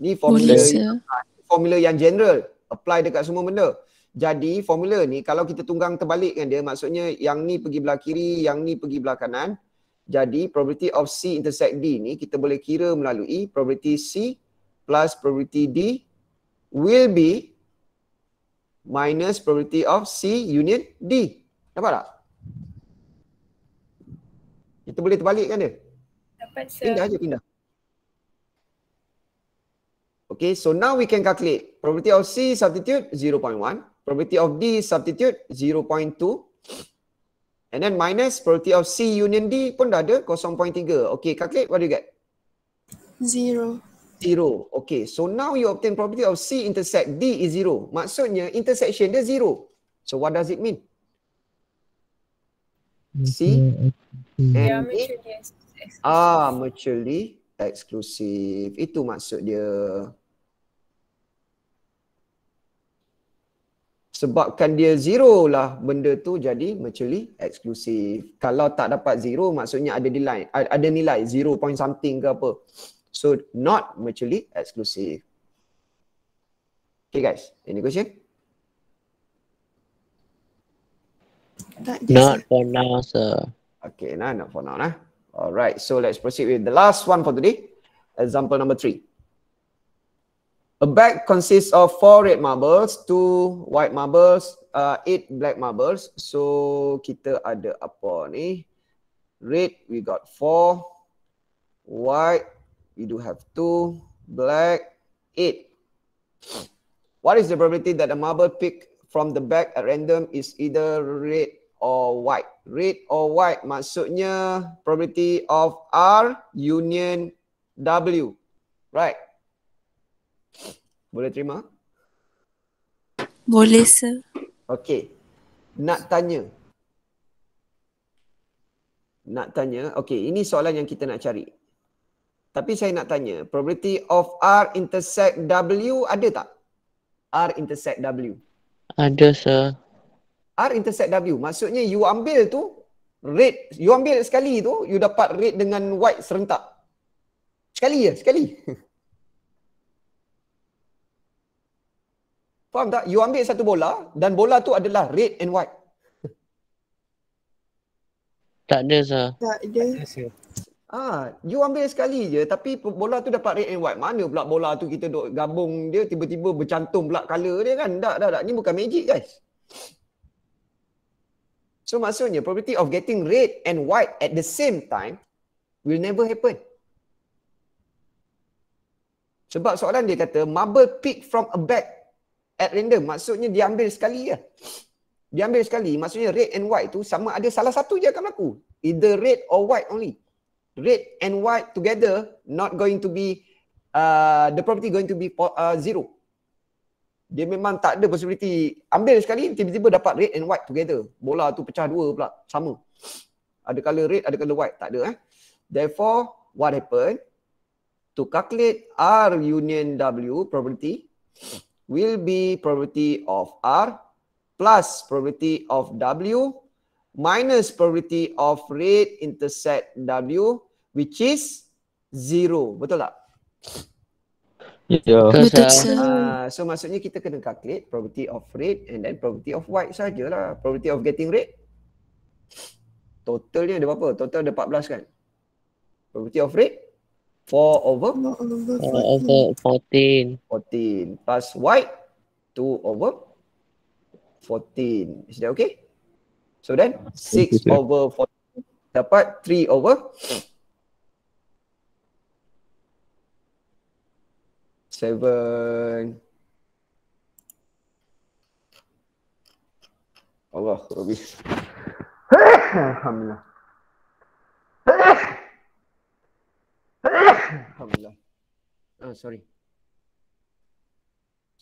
Ni formula Boleh, yang, ah, formula yang general apply dekat semua benda. Jadi formula ni kalau kita tunggang terbalik kan dia maksudnya yang ni pergi belah kiri, yang ni pergi belah kanan. Jadi probability of C intersect D ni kita boleh kira melalui probability C plus probability D will be minus probability of C union D. Dapat tak? Kita boleh terbalik kan dia? Dapat Pindah je pindah. Okay, so now we can calculate probability of C substitute 0.1 probability of D substitute 0.2 and then minus probability of C union D pun dah ada 0.3. Okay, calculate what do you get? Zero. Zero. Okay, so now you obtain probability of C intersect D is zero. Maksudnya intersection dia zero. So what does it mean? C and D are ah, mutually exclusive. Itu maksud dia. sebabkan dia zero lah benda tu jadi mutually exclusive. Kalau tak dapat zero maksudnya ada nilai ada nilai zero point something ke apa. So not mutually exclusive. Okay guys, any question? Not for now sir. Okay, nah, not for now lah. Alright, so let's proceed with the last one for today. Example number three. A bag consists of four red marbles, two white marbles, uh, eight black marbles. So kita ada apa ni? Red, we got four. White, we do have two. Black, eight. What is the probability that a marble pick from the bag at random is either red or white? Red or white, maksudnya probability of R union W, right? Boleh terima? Boleh, sir. Okey. Nak tanya. Nak tanya. Okey, ini soalan yang kita nak cari. Tapi saya nak tanya, probability of R intersect W ada tak? R intersect W. Ada, sir. R intersect W. Maksudnya you ambil tu, rate, you ambil sekali tu, you dapat rate dengan white serentak. Sekali ya, sekali. [laughs] Faham tak? You ambil satu bola dan bola tu adalah red and white. Tak ada sah. Tak ada. Ah, you ambil sekali je tapi bola tu dapat red and white. Mana pula bola tu kita duk gabung dia tiba-tiba bercantum pula colour dia kan? Tak, tak, tak. Ni bukan magic guys. So maksudnya property of getting red and white at the same time will never happen. Sebab soalan dia kata marble pick from a bag at random maksudnya dia ambil sekali ya dia ambil sekali maksudnya red and white tu sama ada salah satu je akan berlaku either red or white only red and white together not going to be uh, the property going to be uh, zero dia memang tak ada possibility ambil sekali tiba-tiba dapat red and white together bola tu pecah dua pula sama ada color red ada color white tak ada eh therefore what happened to calculate r union w property will be probability of R plus probability of W minus probability of red intercept W which is zero. Betul tak? Yeah. Betul. Uh, so maksudnya kita kena calculate probability of rate and then probability of white sajalah. Probability of getting rate. Totalnya ada berapa? Total ada 14 kan? Probability of rate Four over? Four over fourteen. Fourteen. Plus white, two over fourteen. Is that okay? So then, six over fourteen. Dapat three over seven. Allah, Rabbi. [laughs] Alhamdulillah. Alhamdulillah. Oh, sorry.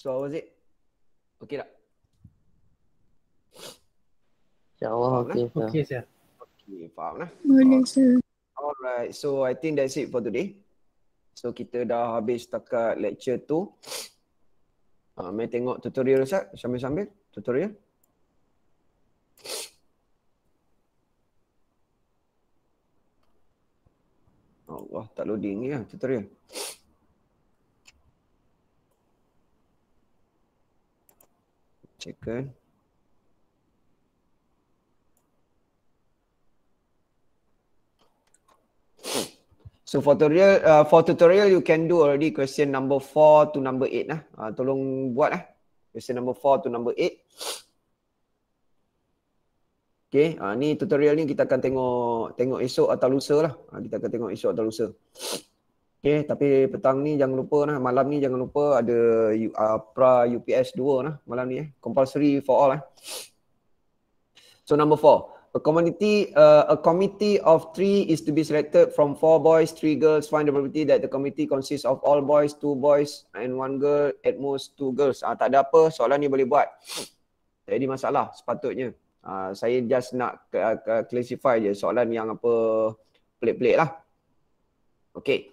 So, how was it? Okay tak? InsyaAllah, okay. Eh? Okay, saya. Okay, faham lah. Boleh, sir. Alright, so I think that's it for today. So, kita dah habis setakat lecture tu. Uh, mari tengok tutorial, Ustaz. Sambil-sambil, tutorial. tak loading ya tutorial. Checkkan. So for tutorial, uh, for tutorial you can do already question number 4 to number 8 lah. Uh, tolong buat lah. Question number 4 to number 8. Okey, ha, ni tutorial ni kita akan tengok tengok esok atau lusa lah. Ha, kita akan tengok esok atau lusa. Okey, tapi petang ni jangan lupa lah. Malam ni jangan lupa ada uh, pra UPS 2 lah malam ni. Eh. Compulsory for all lah. So number 4. A community, uh, a committee of three is to be selected from four boys, three girls. Find the probability that the committee consists of all boys, two boys and one girl, at most two girls. Ah, tak ada apa, soalan ni boleh buat. ada masalah sepatutnya. Uh, saya just nak uh, ah, ah, classify je soalan yang apa pelik-pelik lah. Okay.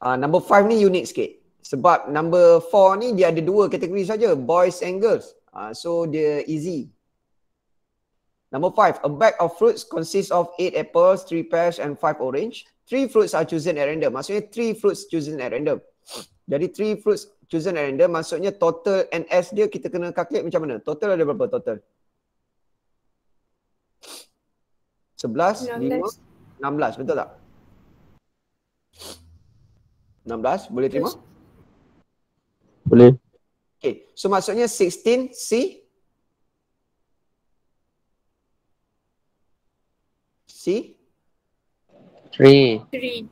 Uh, number five ni unik sikit. Sebab number four ni dia ada dua kategori saja Boys and girls. Uh, so dia easy. Number five. A bag of fruits consists of eight apples, three pears and five orange. Three fruits are chosen at random. Maksudnya three fruits chosen at random. Jadi three fruits chosen at random maksudnya total NS dia kita kena calculate macam mana? Total ada berapa total? Sebelas, lima, enam belas Betul tak? Enam belas Boleh terima? Boleh. Okay. So maksudnya 16C. 3 three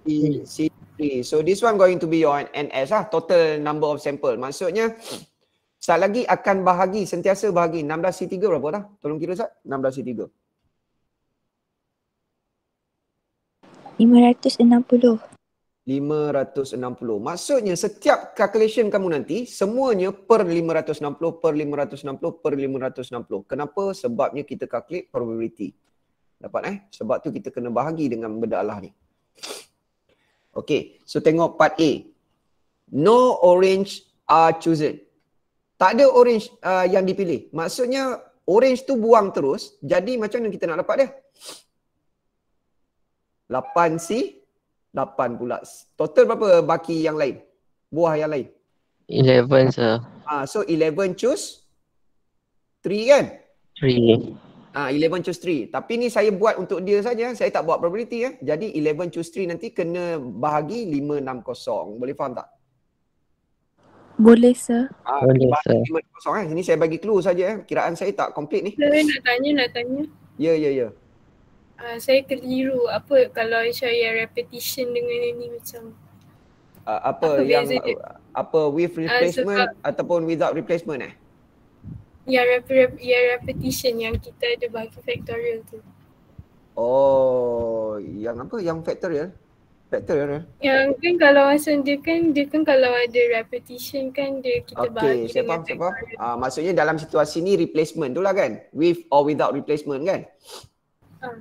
c three. So this one going to be your NS lah. Total number of sample. Maksudnya start lagi akan bahagi, sentiasa bahagi. 16 C3 berapa dah? Tolong kira Ustaz. 16 C3. 16 C3 berapa? 560. Maksudnya setiap calculation kamu nanti semuanya per 560 per 560 per 560. Kenapa? Sebabnya kita calculate probability. Dapat eh? Sebab tu kita kena bahagi dengan benda Allah ni. Okay. So tengok part A. No orange are chosen. Tak ada orange uh, yang dipilih. Maksudnya orange tu buang terus. Jadi macam mana kita nak dapat dia? Lapan C, lapan pula. Total berapa baki yang lain? Buah yang lain? Eleven sir. Ah, so eleven choose three kan? Three. Ah, eleven choose three. Tapi ni saya buat untuk dia saja. Saya tak buat probability ya. Jadi eleven choose three nanti kena bahagi lima enam kosong. Boleh faham tak? Boleh sir. Ah, Boleh sir. Lima kosong kan? Ini saya bagi clue saja. Eh. Kiraan saya tak complete ni. Saya nak tanya, nak tanya. Ya, ya, ya. Uh, saya keliru. Apa kalau saya repetition dengan ini macam uh, apa, apa yang dia? apa with ah, replacement uh, sebab, ataupun without replacement eh? Ya rep, rep, ya repetition yang kita ada bagi factorial tu. Oh, yang apa? Yang factorial? Factorial eh? Yang kan kalau macam dia kan, dia kan kalau ada repetition kan dia kita okay, bagi siapa, dengan siapa? factorial. Uh, maksudnya dalam situasi ni replacement tu lah kan? With or without replacement kan? Uh.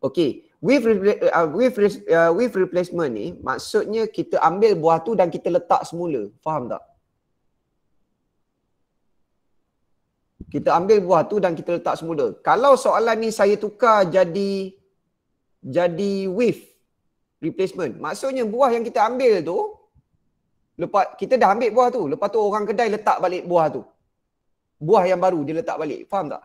Okay, with uh, uh, with uh, with replacement ni maksudnya kita ambil buah tu dan kita letak semula. Faham tak? Kita ambil buah tu dan kita letak semula. Kalau soalan ni saya tukar jadi jadi with replacement. Maksudnya buah yang kita ambil tu lepas kita dah ambil buah tu, lepas tu orang kedai letak balik buah tu. Buah yang baru dia letak balik. Faham tak?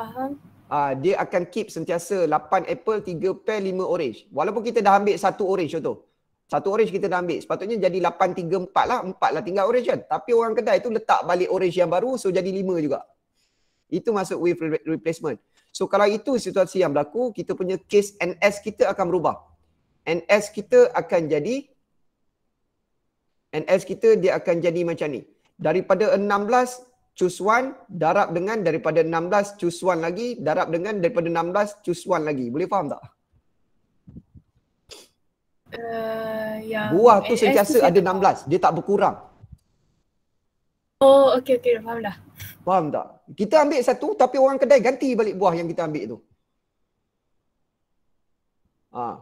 Faham uh, dia akan keep sentiasa 8 apple, 3 pear, 5 orange. Walaupun kita dah ambil satu orange contoh. Satu orange kita dah ambil. Sepatutnya jadi 8, 3, 4 lah. 4 lah tinggal orange kan. Tapi orang kedai tu letak balik orange yang baru. So jadi 5 juga. Itu masuk wave re- replacement. So kalau itu situasi yang berlaku, kita punya case NS kita akan berubah. NS kita akan jadi NS kita dia akan jadi macam ni. Daripada 16. Choose one darab dengan daripada 16 choose one lagi darab dengan daripada 16 choose one lagi. Boleh faham tak? Uh, ya. Buah tu eh, sentiasa eh, ada 16. Dia tak berkurang. Oh, okey, okey. Faham dah. Faham tak? Kita ambil satu tapi orang kedai ganti balik buah yang kita ambil tu. Ha.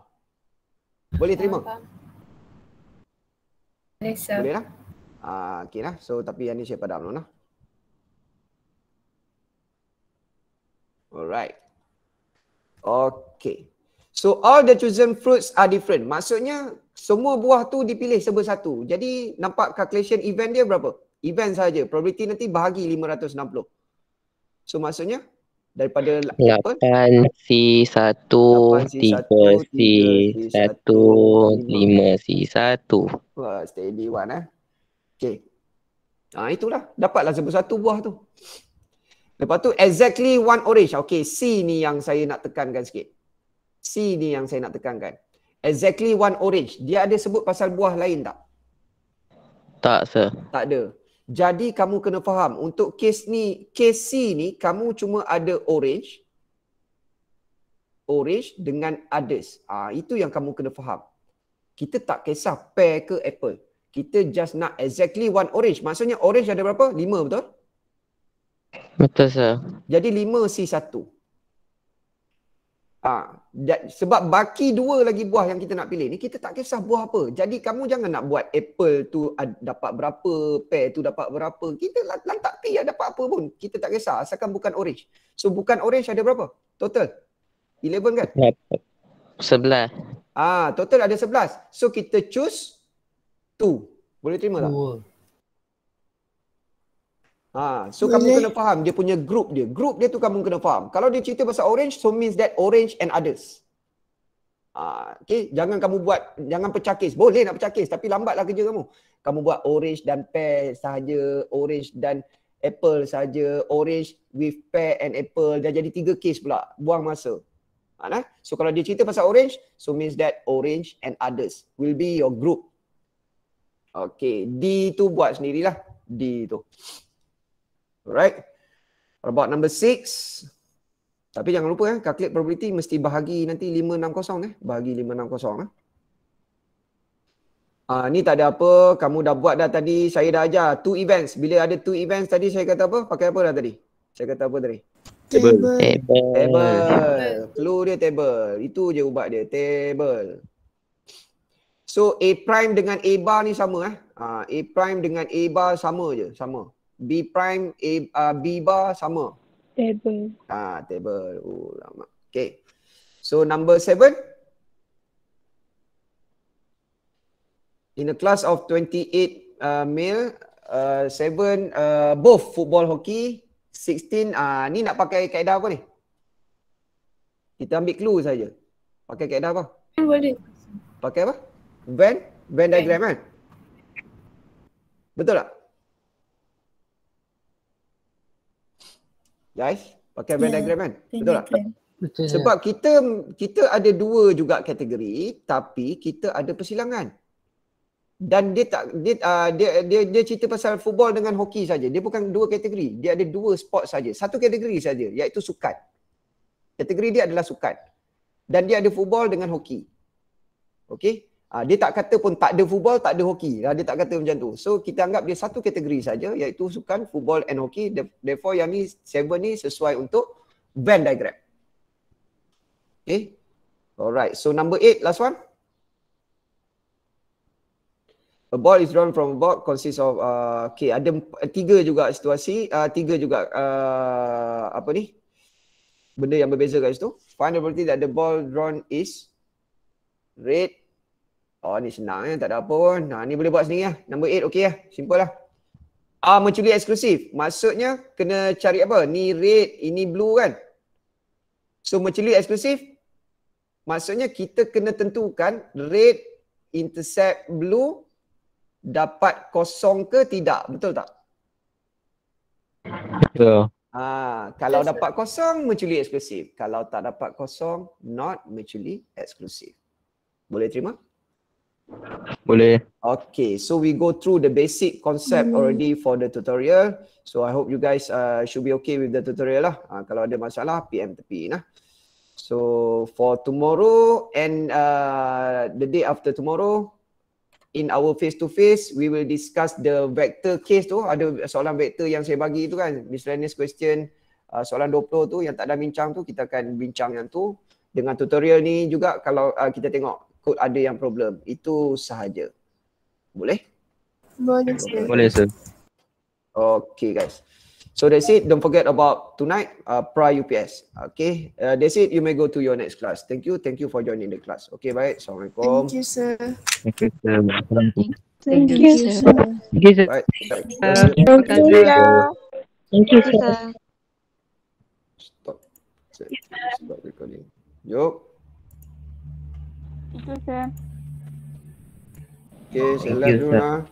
Boleh terima? Faham. Boleh, lah. Ha, lah. So, tapi yang ni saya padam dulu lah. Alright. Okay. So all the chosen fruits are different. Maksudnya semua buah tu dipilih sebab satu. Jadi nampak calculation event dia berapa? Event saja. Probability nanti bahagi 560. So maksudnya daripada 8 C 1 C 3 C 1 C 1 Wah steady one eh. Okay. Ha, itulah. Dapatlah sebab satu buah tu. Lepas tu exactly one orange. Okay, C ni yang saya nak tekankan sikit. C ni yang saya nak tekankan. Exactly one orange. Dia ada sebut pasal buah lain tak? Tak, sir. Tak ada. Jadi kamu kena faham untuk kes ni, kes C ni kamu cuma ada orange. Orange dengan others. ha, itu yang kamu kena faham. Kita tak kisah pear ke apple. Kita just nak exactly one orange. Maksudnya orange ada berapa? Lima betul? Betul sah. Jadi 5 C1. Ah, ha, sebab baki dua lagi buah yang kita nak pilih ni kita tak kisah buah apa. Jadi kamu jangan nak buat apple tu dapat berapa, pear tu dapat berapa. Kita lantak pi yang dapat apa pun. Kita tak kisah asalkan bukan orange. So bukan orange ada berapa? Total. 11 kan? 11. Ya. Ah, ha, total ada 11. So kita choose 2. Boleh terima tak? Ha, so Boleh. kamu kena faham dia punya group dia. Group dia tu kamu kena faham. Kalau dia cerita pasal orange, so means that orange and others. Ha, okay, jangan kamu buat, jangan pecah kes. Boleh nak pecah kes tapi lambatlah kerja kamu. Kamu buat orange dan pear saja, orange dan apple saja, orange with pear and apple. Dah jadi tiga kes pula. Buang masa. Ha, nah? So kalau dia cerita pasal orange, so means that orange and others will be your group. Okay, D tu buat sendirilah. D tu. Alright. What about number 6? Tapi jangan lupa eh, calculate probability mesti bahagi nanti 560 eh. Bahagi 560 lah. Uh, ni tak ada apa, kamu dah buat dah tadi, saya dah ajar. Two events, bila ada two events tadi saya kata apa? Pakai apa dah tadi? Saya kata apa tadi? Table. Table. table. Clue dia table. Itu je ubat dia, table. So A prime dengan A bar ni sama eh. Uh, A prime dengan A bar sama je, sama. B prime A uh, B bar sama. Table. Ah table. Oh lama. Okay. So number seven. In a class of 28 uh, male, uh, seven uh, both football hockey, 16 ah uh, ni nak pakai kaedah apa ni? Kita ambil clue saja. Pakai kaedah apa? Boleh. Pakai apa? Venn, Venn diagram kan? Betul tak? Guys, pakai Venn yeah. diagram kan? Venn Betul tak? Betul. Sebab kita kita ada dua juga kategori tapi kita ada persilangan. Dan dia tak dia uh, dia, dia dia cerita pasal football dengan hoki saja. Dia bukan dua kategori. Dia ada dua sport saja. Satu kategori saja iaitu sukan. Kategori dia adalah sukan. Dan dia ada football dengan hoki. Okey? Uh, dia tak kata pun tak ada football, tak ada hoki. Uh, ah, dia tak kata macam tu. So kita anggap dia satu kategori saja iaitu sukan football and hoki. Therefore yang ni seven ni sesuai untuk Venn diagram. Okay. Alright. So number eight, last one. A ball is drawn from a box consists of, uh, okay, ada tiga juga situasi, uh, tiga juga, uh, apa ni, benda yang berbeza kat situ. Find the probability that the ball drawn is red, Oh ni senang eh, tak ada apa pun. Ha, ni boleh buat sendiri lah. Number 8 okey lah. Simple lah. Ah, mencuri eksklusif. Maksudnya kena cari apa? Ni red, ini blue kan? So mencuri eksklusif. Maksudnya kita kena tentukan red, intercept, blue dapat kosong ke tidak. Betul tak? Betul. Ya. Ah, ha, kalau dapat kosong, mencuri eksklusif. Kalau tak dapat kosong, not mencuri eksklusif. Boleh terima? Boleh. Okay, so we go through the basic concept mm. already for the tutorial. So I hope you guys uh, should be okay with the tutorial lah. Uh, kalau ada masalah, PM tepi lah. So for tomorrow and uh, the day after tomorrow, in our face to face, we will discuss the vector case tu. Ada soalan vector yang saya bagi tu kan, miscellaneous question uh, soalan 20 tu yang tak ada bincang tu, kita akan bincang yang tu. Dengan tutorial ni juga kalau uh, kita tengok takut ada yang problem. Itu sahaja. Boleh? Boleh, sir. Boleh, sir. Okay, guys. So that's it. Don't forget about tonight, uh, prior UPS. Okay, uh, that's it. You may go to your next class. Thank you. Thank you for joining the class. Okay, bye. Assalamualaikum. Thank you, sir. Thank you, sir. Thank you, sir. Thank you, sir. Thank you, sir. Stop. Stop recording. Yup. 就是，给谁录了？